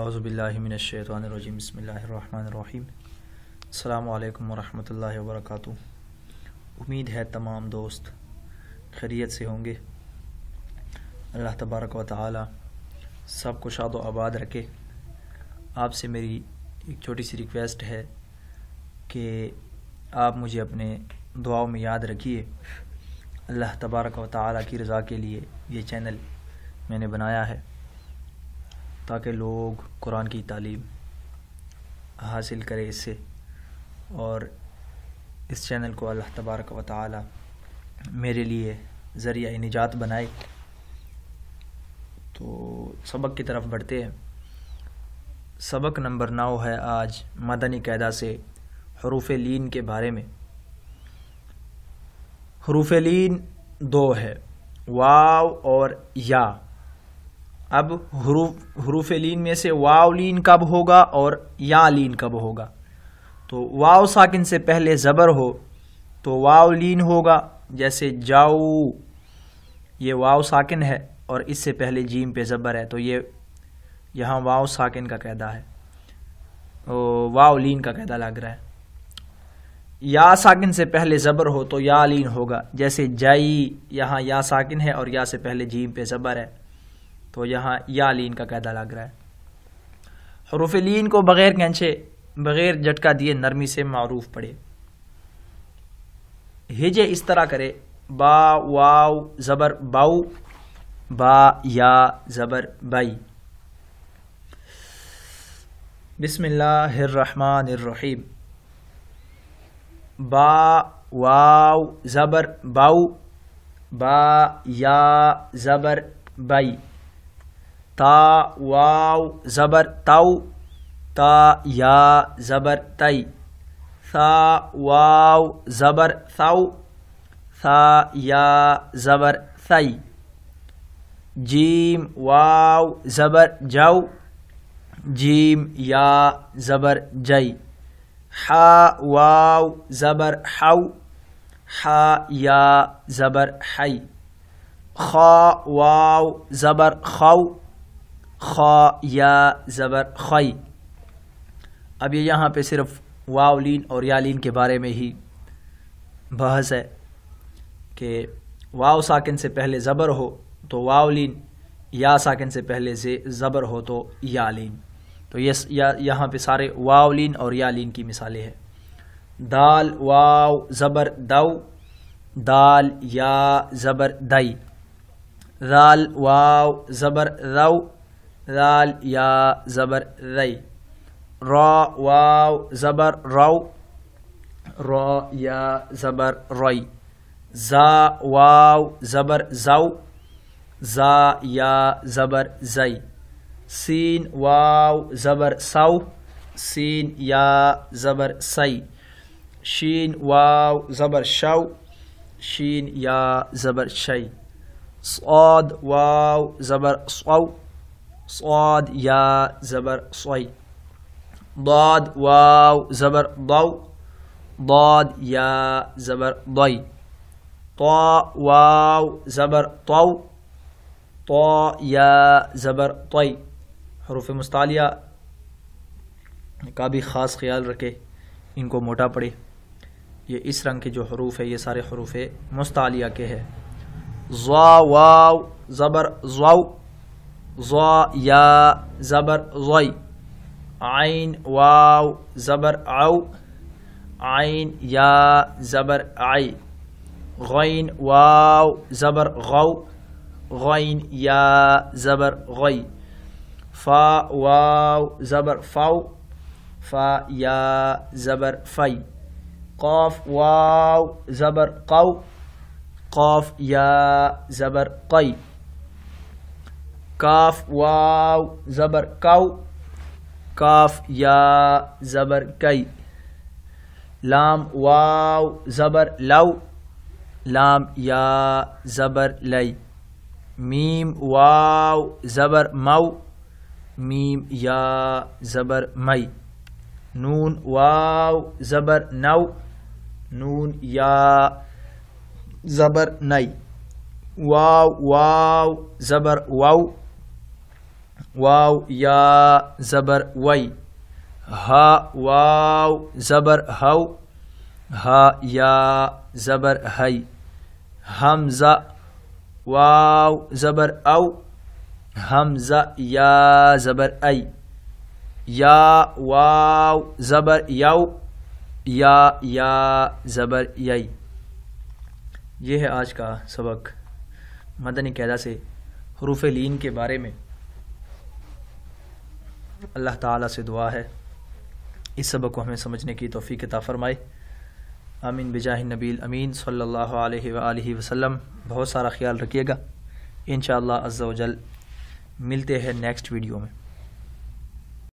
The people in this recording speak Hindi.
अज़बिल्लिमिनशैतरजीम बसमीम अल्लाम वरहमल वर्क उम्मीद है तमाम दोस्त खैरियत से होंगे अल्लाह तबारक व ताली सब को शाद आबाद रखे आपसे मेरी एक छोटी सी रिक्वेस्ट है कि आप मुझे अपने दुआओं में याद रखिए अल्लाह तबारक व ताली की रज़ा के लिए ये चैनल मैंने बनाया है ताकि लोग कुरान की तालीम हासिल करें इससे और इस चैनल को अल्लाह तबारक व ताली मेरे लिए ज़रिया निजात बनाए तो सबक की तरफ बढ़ते हैं सबक नंबर नौ है आज मदनी कैदा से हरूफ लीन के बारे में हरूफ लीन दो है वाव और या अब हरूफ हरूफ लीन में से वाव लीन कब होगा और या लीन कब होगा तो वाव साकिन से पहले ज़बर हो तो वाव लीन होगा जैसे जाऊ ये वाव साकिन है और इससे पहले जीम पे ज़बर है तो ये यहाँ वाव साकिन का कहदा है तो वाव लीन का कहदा लग रहा है या साकिन से पहले ज़बर हो तो या लीन होगा जैसे जाई यहाँ या साकिन है और या से पहले जीम पे ज़बर है तो यहाँ या लीन का कैदा लग रहा है हरूफ लीन को बग़ैर कैंछे बग़ैर झटका दिए नरमी से मरूफ पड़े हिजे इस तरह करे बा वाव ज़बर बाऊ बा या ज़बर बाई बिसमीम बा वाव ज़बर बाऊ बा या ज़बर बाई تا واو زبر تو تا يا زبر تي ثا واو زبر ثو ثا يا زبر ثي جيم واو زبر جو جيم يا زبر جي حا واو زبر حو حا يا زبر حي خا واو زبر خو खा या ज़बर खई अब ये यहाँ पे सिर्फ वावलिन और यालिन के बारे में ही बहस है कि वाव साकिन से पहले ज़बर हो तो वावलिन या साकिन से पहले से ज़बर हो तो यालिन तो ये या यहाँ पे सारे वावलिन और यालिन की मिसालें हैं दाल वाव ज़बर दाउ दाल या ज़बर दई दाल वाव ज़बर दाऊ ذال يا زبر ذي را واو زبر رو را يا زبر ري زا واو زبر زو زا يا زبر زي سين واو زبر سو سين يا زبر سي شين واو زبر شو شين يا زبر شي صاد واو زبر صو स्वाद या ज़बर सोई दाद वाव ज़बर दौ दाद या ज़बर दई तो वाव ज़बर तो तो या ज़बर तोई हरूफ मुस्तालिया का भी ख़ास ख्याल रखे इनको मोटा पड़े ये इस रंग के जो हरूफ है ये सारे हरूफ मुस्तालिया के है ज़ा वाव ज़बर ज़ाऊ ظا يا زبر ظي عين واو زبر عو عين يا زبر عي غين واو زبر غو غين يا زبر غي فا واو زبر فو فا يا زبر في قاف واو زبر قو قاف يا زبر قي كاف واو زبر كو كاف يا زبر كي لام واو زبر لو لام يا زبر لي ميم واو زبر مو ميم يا زبر مي نون واو زبر نو نون يا زبر ني واو واو زبر واو वाव या ज़बर वई हा वाव ज़बर हौ हा या ज़बर हई हम वाव ज़बर अव हम या ज़बर ऐ या वाव ज़बर यौ या या ज़बर यई ये है आज का सबक मदनी कैदा से हरूफ लीन के बारे में अल्लाह ताला से दुआ है इस सबक को हमें समझने की तोफ़ी के फ़रमाए आमीन बिजाह नबील अमीन सल्ला वसम बहुत सारा ख्याल रखिएगा इन उजल मिलते हैं नेक्स्ट वीडियो में